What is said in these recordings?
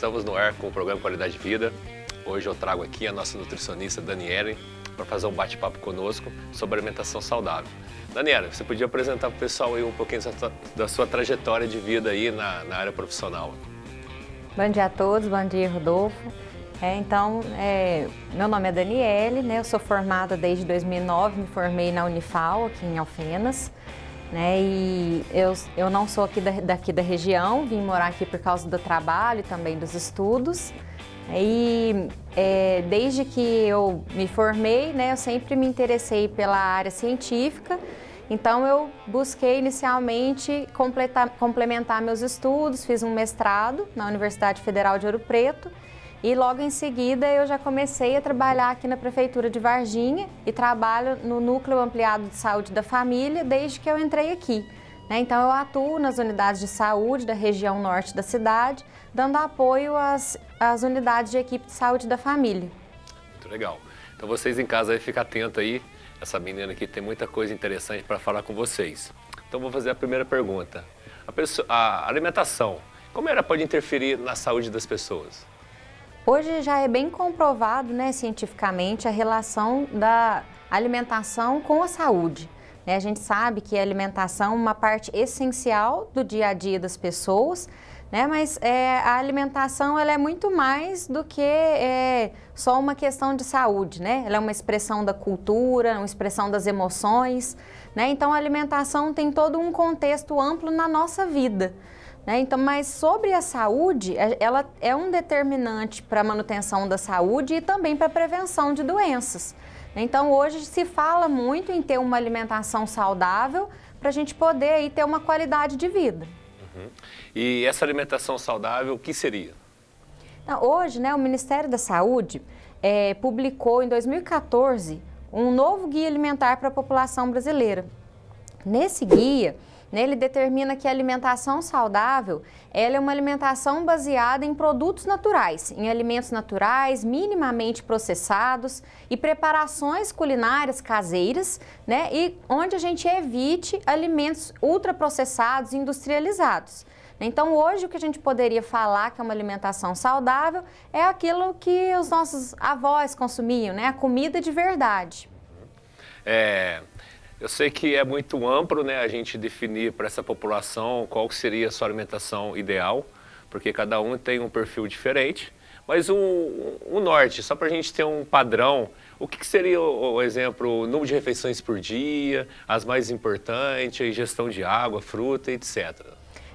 Estamos no ar com o programa Qualidade de Vida. Hoje eu trago aqui a nossa nutricionista Daniele para fazer um bate-papo conosco sobre alimentação saudável. Daniela, você podia apresentar para o pessoal aí um pouquinho da sua, da sua trajetória de vida aí na, na, área profissional. Bom dia a todos, bom dia Rodolfo. É, então, é, meu nome é Daniele, né, eu sou formada desde 2009, me formei na Unifal aqui em Alfenas. Né? E eu, eu não sou aqui da, daqui da região, vim morar aqui por causa do trabalho e também dos estudos. E é, desde que eu me formei, né, eu sempre me interessei pela área científica, então eu busquei inicialmente completar, complementar meus estudos, fiz um mestrado na Universidade Federal de Ouro Preto e logo em seguida eu já comecei a trabalhar aqui na Prefeitura de Varginha e trabalho no Núcleo Ampliado de Saúde da Família desde que eu entrei aqui. Né? Então eu atuo nas unidades de saúde da região norte da cidade, dando apoio às, às unidades de equipe de saúde da família. Muito legal. Então vocês em casa aí, fica atento aí. Essa menina aqui tem muita coisa interessante para falar com vocês. Então vou fazer a primeira pergunta. A, pessoa, a alimentação, como ela pode interferir na saúde das pessoas? Hoje já é bem comprovado né, cientificamente a relação da alimentação com a saúde. Né? A gente sabe que a alimentação é uma parte essencial do dia a dia das pessoas, né? mas é, a alimentação ela é muito mais do que é, só uma questão de saúde. Né? Ela é uma expressão da cultura, uma expressão das emoções. Né? Então a alimentação tem todo um contexto amplo na nossa vida. Né? Então, mas sobre a saúde, é, ela é um determinante para a manutenção da saúde e também para a prevenção de doenças. Né? Então, hoje se fala muito em ter uma alimentação saudável para a gente poder aí, ter uma qualidade de vida. Uhum. E essa alimentação saudável, o que seria? Então, hoje, né, o Ministério da Saúde é, publicou em 2014 um novo guia alimentar para a população brasileira. Nesse guia, né? Ele determina que a alimentação saudável ela é uma alimentação baseada em produtos naturais, em alimentos naturais, minimamente processados e preparações culinárias caseiras, né? E onde a gente evite alimentos ultraprocessados e industrializados. Então, hoje, o que a gente poderia falar que é uma alimentação saudável é aquilo que os nossos avós consumiam, né? A comida de verdade. É, eu sei que é muito amplo né, a gente definir para essa população qual seria a sua alimentação ideal, porque cada um tem um perfil diferente. Mas o um, um norte, só para a gente ter um padrão, o que, que seria, o, o, exemplo, o número de refeições por dia, as mais importantes, a ingestão de água, fruta, etc.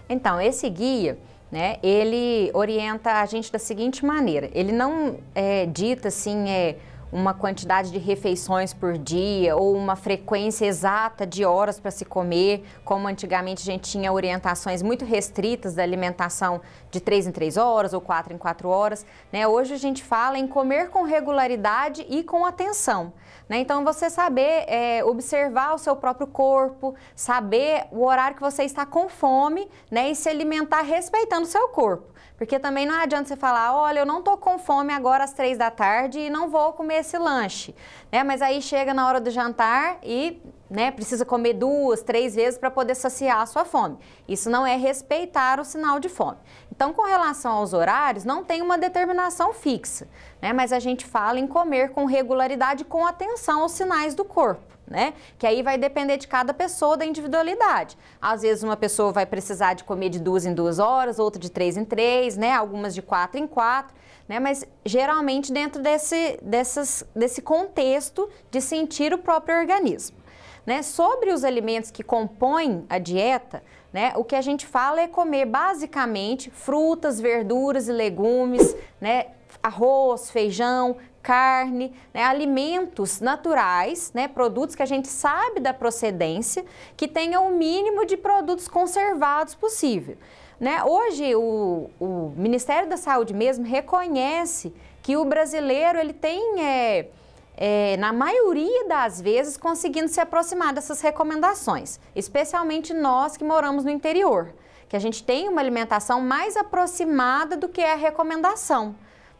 Então, esse guia, né, ele orienta a gente da seguinte maneira, ele não é, dita assim, é, uma quantidade de refeições por dia ou uma frequência exata de horas para se comer, como antigamente a gente tinha orientações muito restritas da alimentação de 3 em 3 horas ou 4 em 4 horas. Né? Hoje a gente fala em comer com regularidade e com atenção. Né? Então você saber é, observar o seu próprio corpo, saber o horário que você está com fome né? e se alimentar respeitando o seu corpo. Porque também não adianta você falar, olha, eu não tô com fome agora às três da tarde e não vou comer esse lanche, né? Mas aí chega na hora do jantar e, né, precisa comer duas, três vezes para poder saciar a sua fome. Isso não é respeitar o sinal de fome. Então, com relação aos horários, não tem uma determinação fixa, né? Mas a gente fala em comer com regularidade, com atenção aos sinais do corpo né? Que aí vai depender de cada pessoa, da individualidade. Às vezes uma pessoa vai precisar de comer de duas em duas horas, outra de três em três, né? Algumas de quatro em quatro, né? Mas geralmente dentro desse, dessas, desse contexto de sentir o próprio organismo. Né? Sobre os alimentos que compõem a dieta, né? O que a gente fala é comer basicamente frutas, verduras e legumes, né? Arroz, feijão, carne, né, alimentos naturais, né, produtos que a gente sabe da procedência, que tenham o mínimo de produtos conservados possível. Né? Hoje, o, o, Ministério da Saúde mesmo reconhece que o brasileiro ele tem, é, é, na maioria das vezes, conseguindo se aproximar dessas recomendações, especialmente nós que moramos no interior, que a gente tem uma alimentação mais aproximada do que é a recomendação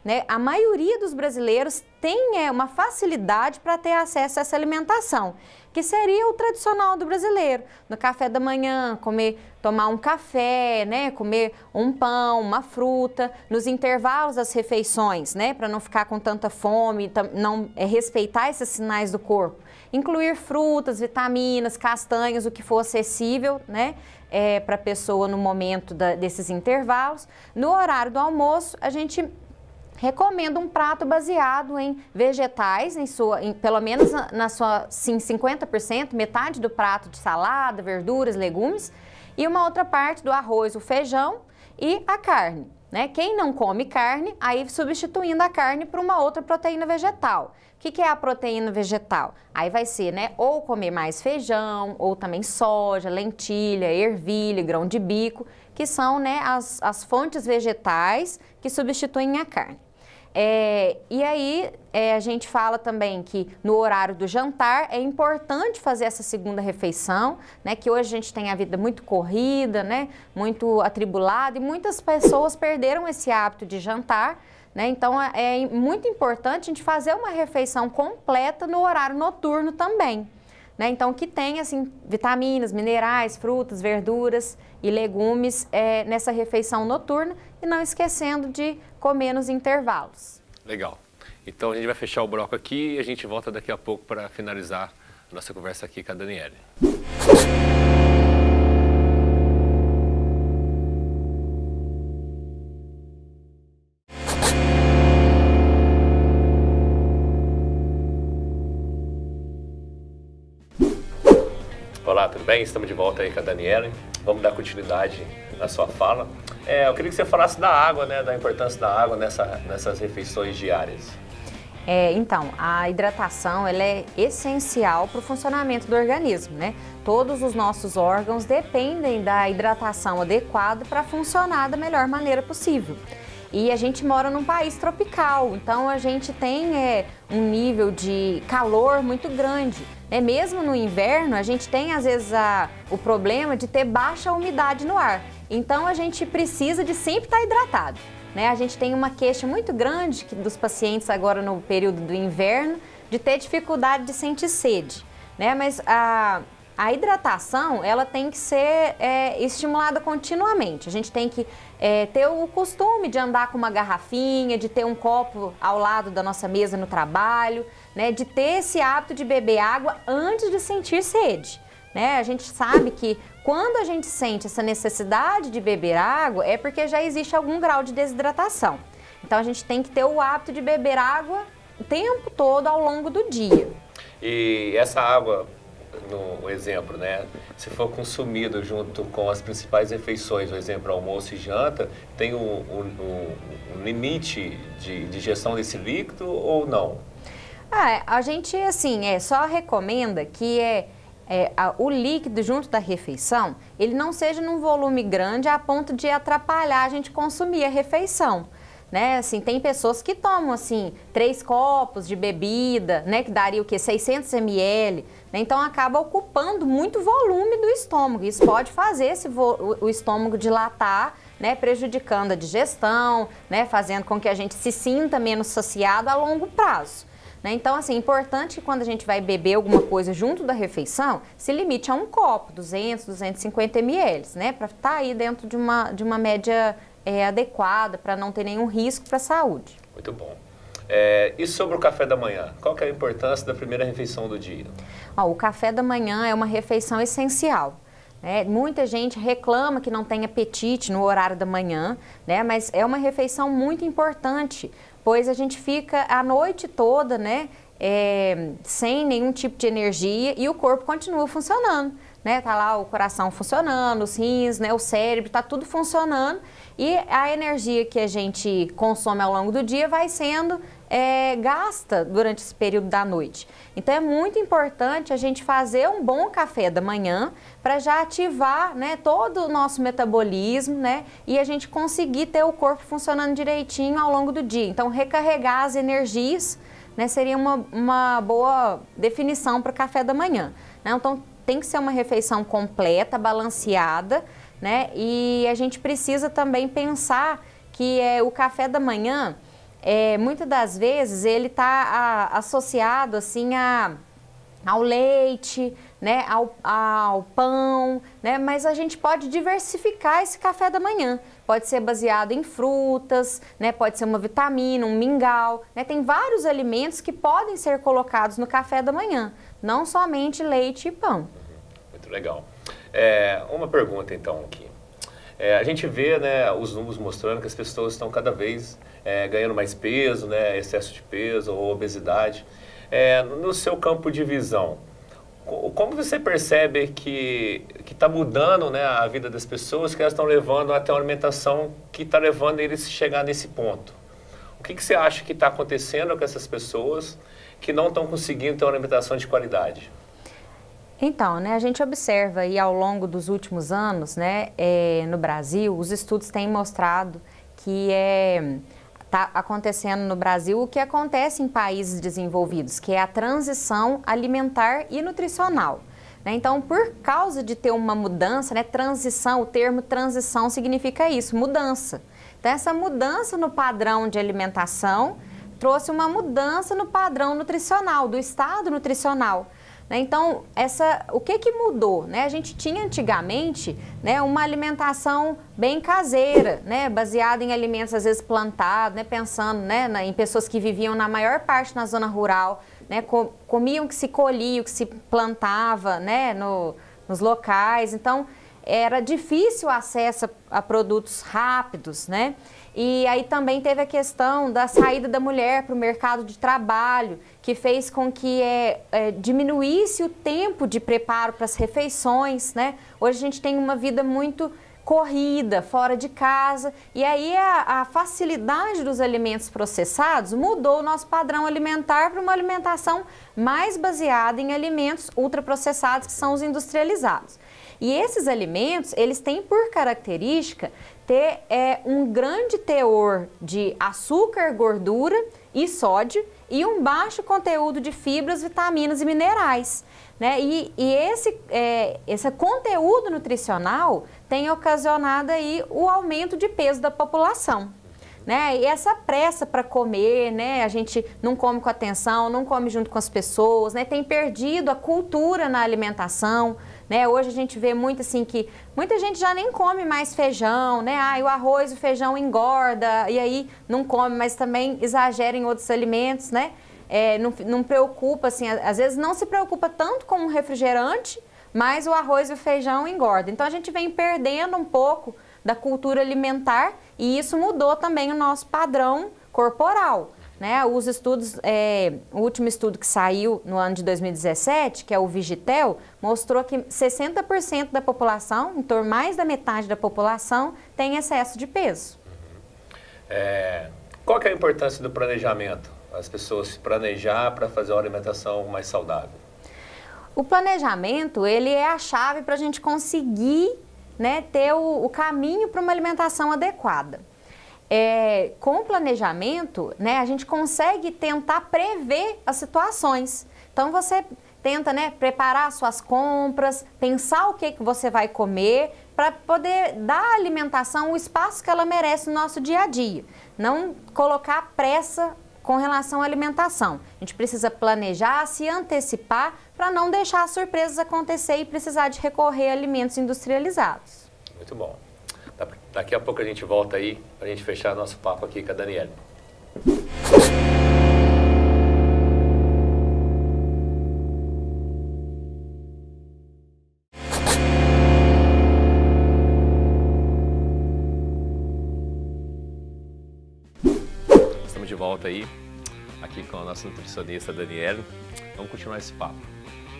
né, a maioria dos brasileiros tem é, uma facilidade para ter acesso a essa alimentação, que seria o tradicional do brasileiro. No café da manhã, comer, tomar um café, né, comer um pão, uma fruta, nos intervalos das refeições, né, para não ficar com tanta fome, não é, respeitar esses sinais do corpo. Incluir frutas, vitaminas, castanhas, o que for acessível, né, é, para a pessoa no momento da, desses intervalos. No horário do almoço, a gente recomendo um prato baseado em vegetais, em sua, em, pelo menos na, na sua sim, 50%, metade do prato de salada, verduras, legumes, e uma outra parte do arroz, o feijão e a carne. Né? Quem não come carne, aí substituindo a carne por uma outra proteína vegetal. O que, que, é a proteína vegetal? Aí vai ser, né, ou comer mais feijão, ou também soja, lentilha, ervilha, grão de bico, que são né, as, as fontes vegetais que substituem a carne. É, e aí é, a gente fala também que no horário do jantar é importante fazer essa segunda refeição, né? Que hoje a gente tem a vida muito corrida, né? Muito atribulada e muitas pessoas perderam esse hábito de jantar. Né? Então é, é muito importante a gente fazer uma refeição completa no horário noturno também. Né? Então, que tenha assim, vitaminas, minerais, frutas, verduras e legumes é, nessa refeição noturna e não esquecendo de comer nos intervalos. Legal. Então a gente vai fechar o bloco aqui e a gente volta daqui a pouco para finalizar nossa conversa aqui com a Daniele. Olá, tudo bem? Estamos de volta aí com a Daniela. Vamos dar continuidade na sua fala. É, eu queria que você falasse da água, né, da importância da água nessa, nessas refeições diárias. É, então, a hidratação ela é essencial para o funcionamento do organismo, né? Todos os nossos órgãos dependem da hidratação adequada para funcionar da melhor maneira possível. E a gente mora num país tropical, então a gente tem é, um nível de calor muito grande. Né? Mesmo no inverno, a gente tem às vezes a, o problema de ter baixa umidade no ar. Então a gente precisa de sempre estar hidratado. Né? A gente tem uma queixa muito grande dos pacientes agora no período do inverno de ter dificuldade de sentir sede. Né? Mas a, a hidratação ela tem que ser é, estimulada continuamente. A gente tem que é, ter o costume de andar com uma garrafinha, de ter um copo ao lado da nossa mesa no trabalho né, de ter esse hábito de beber água antes de sentir sede. Né? A gente sabe que quando a gente sente essa necessidade de beber água é porque já existe algum grau de desidratação. Então a gente tem que ter o hábito de beber água o tempo todo ao longo do dia. E essa água, no exemplo, né? Se for consumido junto com as principais refeições, por exemplo, almoço e janta, tem um, um, um limite de, digestão desse líquido ou não? Ah, é, a gente, assim, é, só recomenda que é, é a, o líquido junto da refeição, ele não seja num volume grande a ponto de atrapalhar a gente consumir a refeição. Né? Assim, tem pessoas que tomam assim três copos de bebida, né, que daria o que 600 ml, né? então acaba ocupando muito volume do estômago. Isso pode fazer esse o estômago dilatar, né, prejudicando a digestão, né, fazendo com que a gente se sinta menos saciado a longo prazo. Né? Então, assim, é importante que quando a gente vai beber alguma coisa junto da refeição, se limite a um copo, 200, 250 ml, né? Para estar tá aí dentro de uma, de uma média é, adequada, para não ter nenhum risco para a saúde. Muito bom. É, e sobre o café da manhã? Qual é a importância da primeira refeição do dia? Ó, o café da manhã é uma refeição essencial. Né? Muita gente reclama que não tem apetite no horário da manhã, né? mas é uma refeição muito importante pois a gente fica a noite toda, né? É, sem nenhum tipo de energia e o corpo continua funcionando, né? Tá lá o coração funcionando, os rins, né? O cérebro, tá tudo funcionando e a energia que a gente consome ao longo do dia vai sendo é, gasta durante esse período da noite. Então é muito importante a gente fazer um bom café da manhã para já ativar né, todo o nosso metabolismo né, e a gente conseguir ter o corpo funcionando direitinho ao longo do dia. Então recarregar as energias né, seria uma, uma boa definição para o café da manhã. Né? Então tem que ser uma refeição completa, balanceada né? E a gente precisa também pensar que é, o café da manhã, é, muitas das vezes, ele está associado assim a, ao leite, né, ao, ao pão, né, mas a gente pode diversificar esse café da manhã. Pode ser baseado em frutas, né, pode ser uma vitamina, um mingau, né, tem vários alimentos que podem ser colocados no café da manhã, não somente leite e pão. Muito legal. É, uma pergunta então aqui. É, a gente vê né, os números mostrando que as pessoas estão cada vez é, ganhando mais peso, né, excesso de peso ou obesidade. É, no seu campo de visão, como você percebe que está mudando né, a vida das pessoas, que elas estão levando até uma alimentação que está levando eles a chegar nesse ponto? O que, que você acha que está acontecendo com essas pessoas que não estão conseguindo ter uma alimentação de qualidade? Então, né, a gente observa aí ao longo dos últimos anos, né, é, no Brasil, os estudos têm mostrado que é está acontecendo no Brasil o que acontece em países desenvolvidos, que é a transição alimentar e nutricional. Né? Então, por causa de ter uma mudança, né, transição, o termo transição significa isso, mudança. Então, essa mudança no padrão de alimentação trouxe uma mudança no padrão nutricional, do estado nutricional. Né? Então, essa, o que, que mudou? Né? A gente tinha antigamente né, uma alimentação bem caseira, né, baseada em alimentos às vezes plantados, né, pensando né, na, em pessoas que viviam na maior parte na zona rural, né, com, comiam o que se colhia, o que se plantava né, no, nos locais. Então, era difícil o acesso a, a produtos rápidos, né? E aí também teve a questão da saída da mulher para o mercado de trabalho, que fez com que é, é, diminuísse o tempo de preparo para as refeições, né? Hoje a gente tem uma vida muito corrida, fora de casa. E aí a, a, facilidade dos alimentos processados mudou o nosso padrão alimentar para uma alimentação mais baseada em alimentos ultraprocessados, que são os industrializados. E esses alimentos, eles têm por característica ter é, um grande teor de açúcar, gordura e sódio e um baixo conteúdo de fibras, vitaminas e minerais. Né? E, e esse, é, esse conteúdo nutricional tem ocasionado aí o aumento de peso da população. Né? E essa pressa para comer, né? A gente não come com atenção, não come junto com as pessoas, né? Tem perdido a cultura na alimentação. Né? Hoje a gente vê muito assim que muita gente já nem come mais feijão, né? Ah, o arroz, o feijão engorda e aí não come, mas também exagera em outros alimentos, né? É, não, não preocupa, assim, às vezes não se preocupa tanto com um refrigerante, mas o arroz e o feijão engorda. Então a gente vem perdendo um pouco da cultura alimentar e isso mudou também o nosso padrão corporal. Né? Os estudos, é, o último estudo que saiu no ano de 2017, que é o Vigitel, mostrou que 60% da população, em torno mais da metade da população, tem excesso de peso. É, qual é a importância do planejamento? As pessoas se planejar para fazer uma alimentação mais saudável. O planejamento, ele é a chave para a gente conseguir né, ter o, o caminho para uma alimentação adequada é, com o planejamento, né, a gente consegue tentar prever as situações. Então você tenta né, preparar suas compras, pensar o que, que você vai comer, para poder dar à alimentação o espaço que ela merece no nosso dia a dia. Não colocar pressa com relação à alimentação. A gente precisa planejar, se antecipar para não deixar surpresas acontecer e precisar de recorrer a alimentos industrializados. Muito bom. Tá, daqui a pouco a gente volta aí para a gente fechar nosso papo aqui com a Daniela. Estamos de volta aí, aqui com a nossa nutricionista Daniela. Vamos continuar esse papo.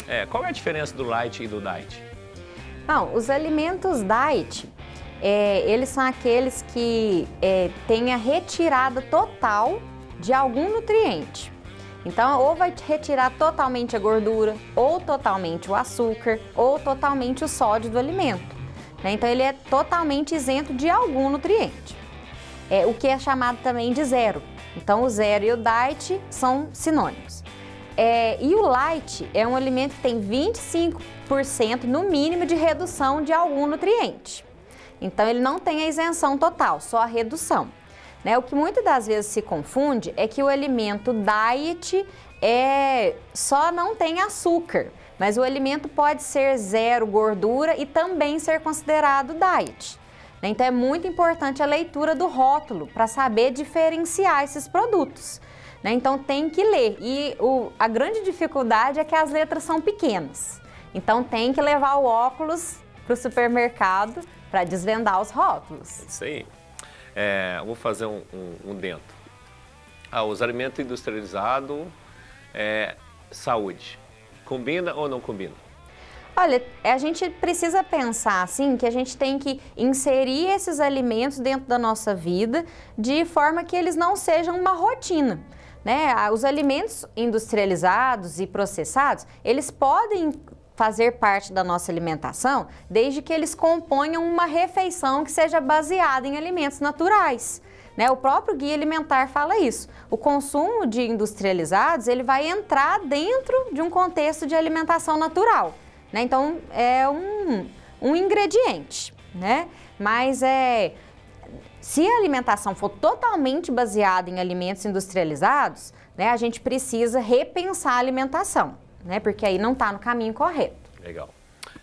É, qual é a diferença do light e do diet? Não, os alimentos diet é, eles são aqueles que é, têm a retirada total de algum nutriente. Então, ou vai retirar totalmente a gordura, ou totalmente o açúcar, ou totalmente o sódio do alimento. Né? Então, ele é totalmente isento de algum nutriente. É, o que é chamado também de zero. Então, o zero e o diet são sinônimos. É, e o light é um alimento que tem 25% no mínimo de redução de algum nutriente. Então ele não tem a isenção total, só a redução. Né? O que muitas das vezes se confunde é que o alimento diet é só não tem açúcar, mas o alimento pode ser zero gordura e também ser considerado diet. Né? Então é muito importante a leitura do rótulo para saber diferenciar esses produtos. Né? Então tem que ler e o, a grande dificuldade é que as letras são pequenas. Então tem que levar o óculos para o supermercado para desvendar os rótulos. É isso aí. É, vou fazer um, um, um dentro. Ah, os alimentos industrializados, é, saúde. Combina ou não combina? Olha, a gente precisa pensar assim que a gente tem que inserir esses alimentos dentro da nossa vida de forma que eles não sejam uma rotina. Né? Ah, os alimentos industrializados e processados, eles podem fazer parte da nossa alimentação, desde que eles componham uma refeição que seja baseada em alimentos naturais. Né? O próprio guia alimentar fala isso. O consumo de industrializados ele vai entrar dentro de um contexto de alimentação natural. Né? Então é um, um ingrediente, né? Mas é se a alimentação for totalmente baseada em alimentos industrializados, né, a gente precisa repensar a alimentação né? Porque aí não está no caminho correto. Legal.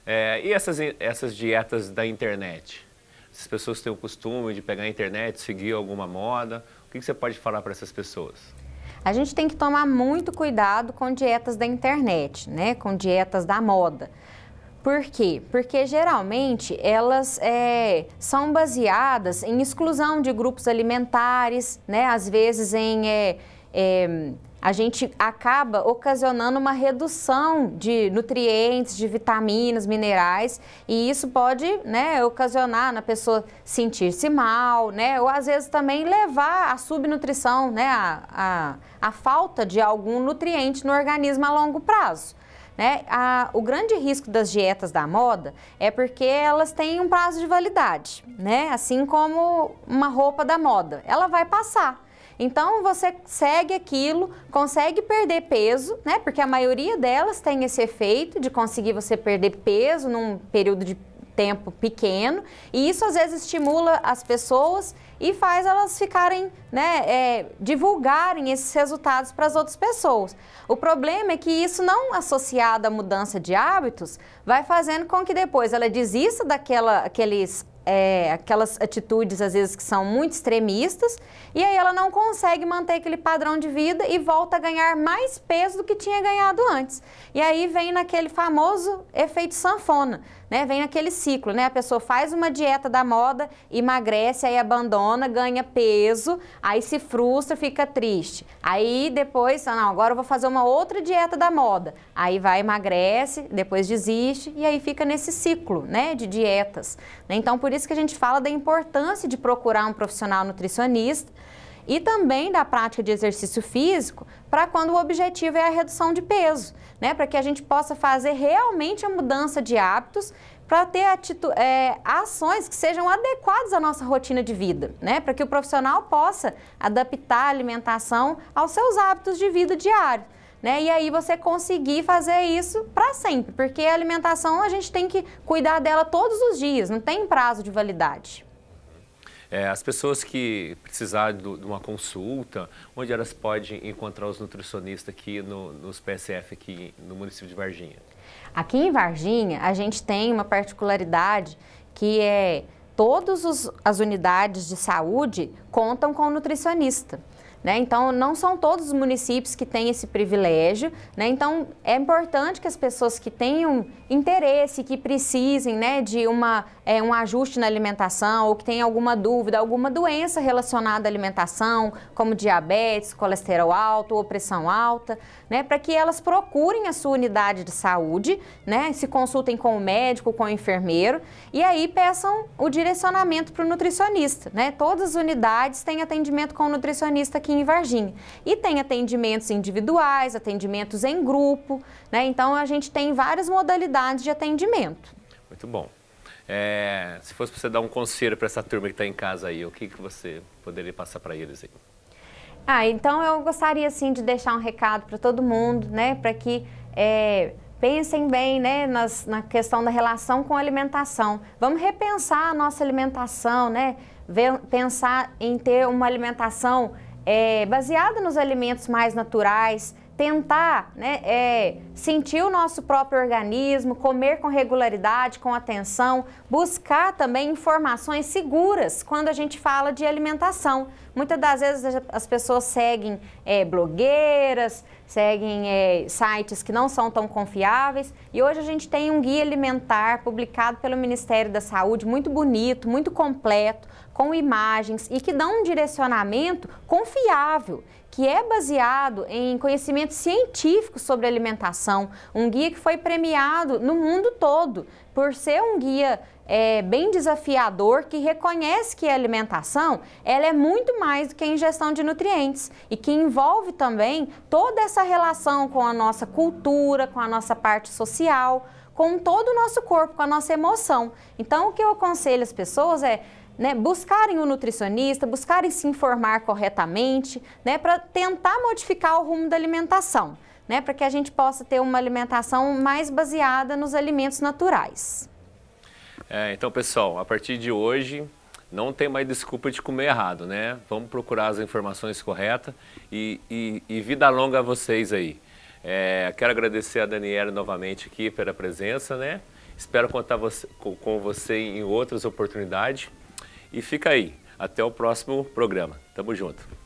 É, e essas, essas dietas da internet? Essas pessoas têm o costume de pegar a internet, seguir alguma moda. O que, que você pode falar para essas pessoas? A gente tem que tomar muito cuidado com dietas da internet, né? Com dietas da moda. Por quê? Porque geralmente elas é, são baseadas em exclusão de grupos alimentares, né? Às vezes em é, é, a gente acaba ocasionando uma redução de nutrientes, de vitaminas, minerais, e isso pode né, ocasionar na pessoa sentir-se mal, né, ou às vezes também levar à subnutrição, né, a, a, a falta de algum nutriente no organismo a longo prazo. Né? A, o grande risco das dietas da moda é porque elas têm um prazo de validade, né? Assim como uma roupa da moda, ela vai passar. Então você segue aquilo, consegue perder peso, né? Porque a maioria delas tem esse efeito de conseguir você perder peso num período de tempo pequeno e isso às vezes estimula as pessoas e faz elas ficarem, né, é, divulgarem esses resultados para as outras pessoas. O problema é que isso não associado à mudança de hábitos vai fazendo com que depois ela desista daquela, aqueles é, aquelas atitudes às vezes que são muito extremistas e aí ela não consegue manter aquele padrão de vida e volta a ganhar mais peso do que tinha ganhado antes. E aí vem naquele famoso efeito sanfona, né? Vem naquele ciclo, né? A pessoa faz uma dieta da moda, emagrece, aí abandona, ganha peso, aí se frustra, fica triste. Aí depois, não, agora eu vou fazer uma outra dieta da moda. Aí vai, emagrece, depois desiste e aí fica nesse ciclo, né, de dietas. Né? Então por por isso que a gente fala da importância de procurar um profissional nutricionista e também da prática de exercício físico para quando o objetivo é a redução de peso, né? Para que a gente possa fazer realmente a mudança de hábitos para ter é, ações que sejam adequadas à nossa rotina de vida, né? Para que o profissional possa adaptar a alimentação aos seus hábitos de vida diário né? E aí você conseguir fazer isso para sempre, porque a alimentação a gente tem que cuidar dela todos os dias, não tem prazo de validade. É, as pessoas que precisarem de uma consulta, onde elas podem encontrar os nutricionistas aqui no, nos PSF aqui no município de Varginha? Aqui em Varginha, a gente tem uma particularidade que é todas as unidades de saúde contam com um nutricionista. Né? Então, não são todos os municípios que têm esse privilégio. Né? Então, é importante que as pessoas que tenham interesse, que precisem né, de uma, é, um ajuste na alimentação ou que tenham alguma dúvida, alguma doença relacionada à alimentação, como diabetes, colesterol alto ou pressão alta, né? para que elas procurem a sua unidade de saúde, né? se consultem com o médico, com o enfermeiro e aí peçam o direcionamento para o nutricionista. Né? Todas as unidades têm atendimento com o nutricionista aqui em Varginha. E tem atendimentos individuais, atendimentos em grupo, né? Então a gente tem várias modalidades de atendimento. Muito bom. É, se fosse você dar um conselho para essa turma que está em casa aí, o que, que você poderia passar para eles aí? Ah, então eu gostaria assim de deixar um recado para todo mundo, né, para que é, pensem bem, né, nas, na questão da relação com a alimentação. Vamos repensar a nossa alimentação, né, ver, pensar em ter uma alimentação é, baseada nos alimentos mais naturais, tentar né, é, sentir o nosso próprio organismo, comer com regularidade, com atenção, buscar também informações seguras quando a gente fala de alimentação. Muitas das vezes as pessoas seguem é, blogueiras, seguem é, sites que não são tão confiáveis e hoje a gente tem um guia alimentar publicado pelo Ministério da Saúde, muito bonito, muito completo, com imagens e que dão um direcionamento confiável, que é baseado em conhecimento científico sobre alimentação, um guia que foi premiado no mundo todo por ser um guia é, bem desafiador que reconhece que a alimentação ela é muito mais do que a ingestão de nutrientes e que envolve também toda essa relação com a nossa cultura, com a nossa parte social, com todo o nosso corpo, com a nossa emoção. Então, o que eu aconselho as pessoas é né, buscarem um nutricionista, buscarem se informar corretamente, né, para tentar modificar o rumo da alimentação, né, para que a gente possa ter uma alimentação mais baseada nos alimentos naturais. É, então, pessoal, a partir de hoje não tem mais desculpa de comer errado, né? Vamos procurar as informações corretas e, e, e vida longa a vocês aí. É, quero agradecer a Daniela novamente aqui pela presença, né? Espero contar você, com, com você em outras oportunidades. E fica aí. Até o próximo programa. Tamo junto.